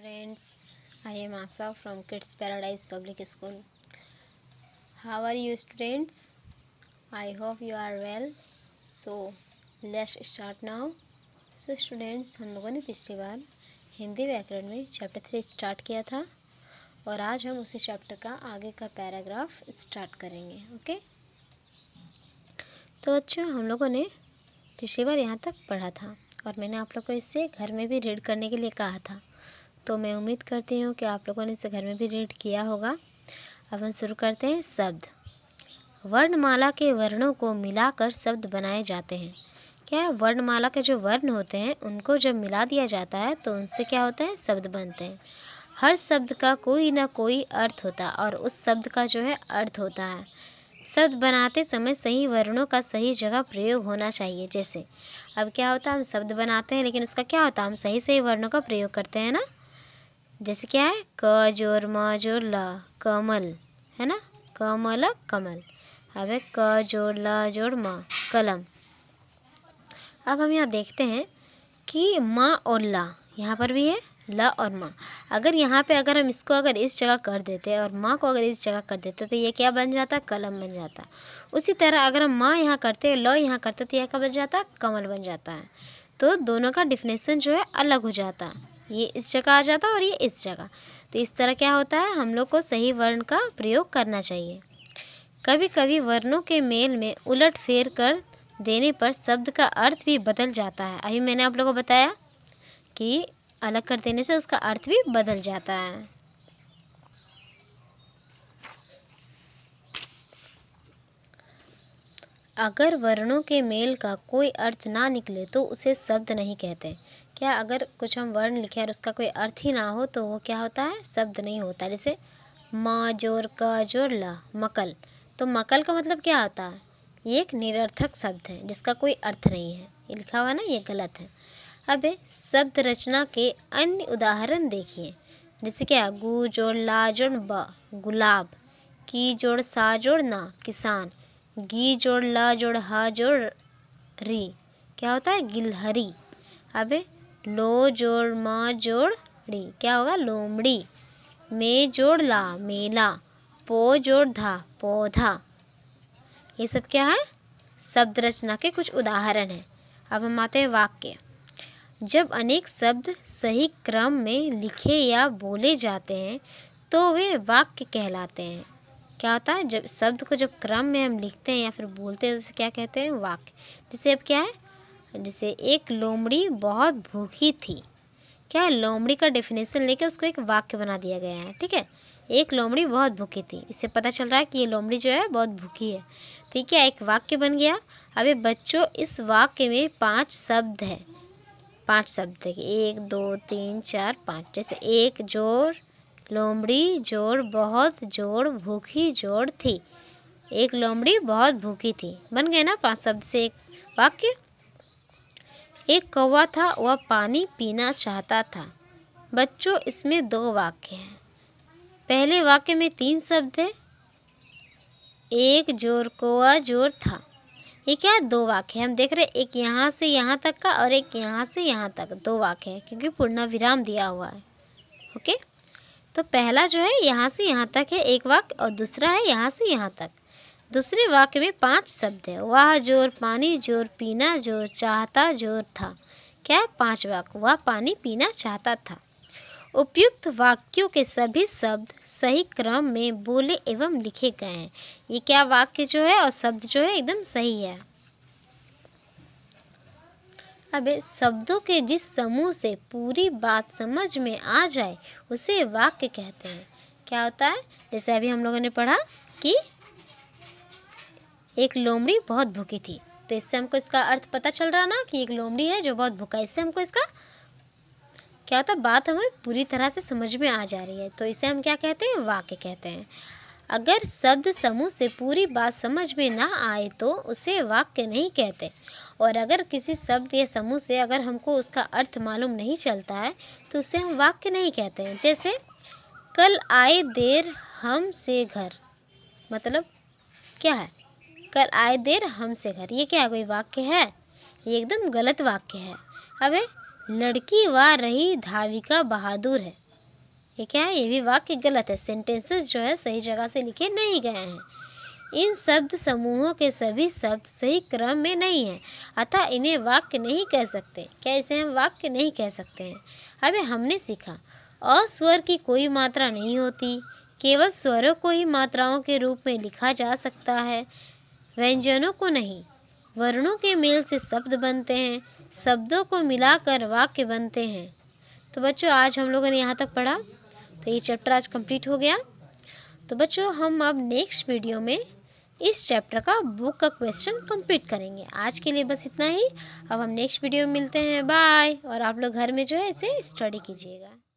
friends I am asha from kids paradise public school how are you students I hope you are well so let's start now so students हम लोगों ने पिछली बार हिंदी व्याकरण में chapter three start किया था और आज हम उसी चैप्टर का आगे का पैराग्राफ स्टार्ट करेंगे ओके तो अच्छा हम लोगों ने पिछली बार यहाँ तक पढ़ा था और मैंने आप लोग को इससे घर में भी रीड करने के लिए कहा था तो मैं उम्मीद करती हूँ कि आप लोगों ने इसे घर में भी रीड किया होगा अब हम शुरू करते हैं शब्द वर्णमाला के वर्णों को मिलाकर शब्द बनाए जाते हैं क्या वर्णमाला के जो वर्ण होते हैं उनको जब मिला दिया जाता है तो उनसे क्या होता है शब्द बनते हैं हर शब्द का कोई ना कोई अर्थ होता है और उस शब्द का जो है अर्थ होता है शब्द बनाते समय सही वर्णों का सही जगह प्रयोग होना चाहिए जैसे अब क्या होता है हम शब्द बनाते हैं लेकिन उसका क्या होता है हम सही सही वर्णों का प्रयोग करते हैं ना जैसे क्या है क जोर म जोर ल कमल है ना कमल कमल अब है क जोड़ ल जोड़ म कलम अब हम यहाँ देखते हैं कि म और ला यहाँ पर भी है ल और माँ अगर यहाँ पे अगर हम इसको अगर इस जगह कर देते और माँ को अगर इस जगह कर देते तो ये क्या बन जाता कलम बन जाता उसी तरह अगर हम माँ यहाँ करते ल यहाँ करते तो यह क्या बन जाता कमल बन जाता है तो दोनों का डिफिनेशन जो है अलग हो जाता ये इस जगह आ जाता है और ये इस जगह तो इस तरह क्या होता है हम लोग को सही वर्ण का प्रयोग करना चाहिए कभी कभी वर्णों के मेल में उलट फेर कर देने पर शब्द का अर्थ भी बदल जाता है अभी मैंने आप लोगों को बताया कि अलग कर देने से उसका अर्थ भी बदल जाता है अगर वर्णों के मेल का कोई अर्थ ना निकले तो उसे शब्द नहीं कहते क्या अगर कुछ हम वर्ण लिखें और उसका कोई अर्थ ही ना हो तो वो क्या होता है शब्द नहीं होता जैसे माँ जोर का जोर ला मकल तो मकल का मतलब क्या होता है ये एक निरर्थक शब्द है जिसका कोई अर्थ नहीं है ये लिखा हुआ ना ये गलत है अब शब्द रचना के अन्य उदाहरण देखिए जैसे क्या गु जोड़ ला जोड़ ब गुलाब की जोड़ सा जोड़ ना किसान गी जोड़ ला जोड़ हा जोड़ री क्या होता है गिलहरी अब लो जोड़ म जोड़ ड़ी क्या होगा लोमड़ी मे जोड़ ला मेला पो जोड़ धा पौधा ये सब क्या है शब्द रचना के कुछ उदाहरण हैं अब हम आते हैं वाक्य जब अनेक शब्द सही क्रम में लिखे या बोले जाते हैं तो वे वाक्य कहलाते हैं क्या होता है जब शब्द को जब क्रम में हम लिखते हैं या फिर बोलते हैं तो उसे क्या कहते हैं वाक्य जैसे अब क्या है जिसे एक लोमड़ी बहुत भूखी थी क्या है लोमड़ी का डेफिनेशन लेके उसको एक वाक्य बना दिया गया है ठीक है एक लोमड़ी बहुत भूखी थी इससे पता चल रहा है कि ये लोमड़ी जो है बहुत भूखी है ठीक तो है एक वाक्य बन गया अभी बच्चों इस वाक्य में पांच शब्द है पांच शब्द है एक दो तीन चार पाँच जैसे एक जोर लोमड़ी जोर बहुत जोर भूखी जोर थी एक लोमड़ी बहुत भूखी थी बन गए ना पांच शब्द से एक वाक्य एक कौवा था वह पानी पीना चाहता था बच्चों इसमें दो वाक्य हैं पहले वाक्य में तीन शब्द हैं एक जोर कौवा जोर था ये क्या है दो वाक्य हम देख रहे हैं एक यहाँ से यहाँ तक का और एक यहाँ से यहाँ तक दो वाक्य है क्योंकि पूर्ण विराम दिया हुआ है ओके तो पहला जो है यहाँ से यहाँ तक है एक वाक्य और दूसरा है यहाँ से यहाँ तक दूसरे वाक्य में पांच शब्द है वह जोर पानी जोर पीना जोर चाहता जोर था क्या पांच पाँच वाक्य वह पानी पीना चाहता था उपयुक्त वाक्यों के सभी शब्द सही क्रम में बोले एवं लिखे गए हैं ये क्या वाक्य जो है और शब्द जो है एकदम सही है अब शब्दों के जिस समूह से पूरी बात समझ में आ जाए उसे वाक्य कहते हैं क्या होता है जैसे अभी हम लोगों ने पढ़ा कि एक लोमड़ी बहुत भूखी थी तो इससे हमको इसका अर्थ पता चल रहा ना कि एक लोमड़ी है जो बहुत भूखा है इससे हमको इसका क्या होता है बात हमें पूरी तरह से समझ में आ जा रही है तो इसे हम क्या कहते हैं वाक्य कहते हैं अगर शब्द समूह से पूरी बात समझ में ना आए तो उसे वाक्य नहीं कहते और अगर किसी शब्द या समूह से अगर हमको उसका अर्थ मालूम नहीं चलता है तो उसे हम वाक्य नहीं कहते हैं जैसे कल आए देर हम से घर मतलब क्या है कर आए देर हमसे घर ये क्या कोई वाक्य है ये एकदम गलत वाक्य है अबे लड़की वा रही धाविका बहादुर है ये क्या है ये भी वाक्य गलत है सेंटेंसेस जो है सही जगह से लिखे नहीं गए हैं इन शब्द समूहों के सभी शब्द सही क्रम में नहीं हैं अतः इन्हें वाक्य नहीं कह सकते क्या इसे हम वाक्य नहीं कह सकते हैं अबे हमने सीखा अस्वर की कोई मात्रा नहीं होती केवल स्वरों को ही मात्राओं के रूप में लिखा जा सकता है व्यंजनों को नहीं वर्णों के मेल से शब्द बनते हैं शब्दों को मिलाकर वाक्य बनते हैं तो बच्चों आज हम लोगों ने यहाँ तक पढ़ा तो ये चैप्टर आज कंप्लीट हो गया तो बच्चों हम अब नेक्स्ट वीडियो में इस चैप्टर का बुक का क्वेश्चन कंप्लीट करेंगे आज के लिए बस इतना ही अब हम नेक्स्ट वीडियो में मिलते हैं बाय और आप लोग घर में जो है इसे स्टडी कीजिएगा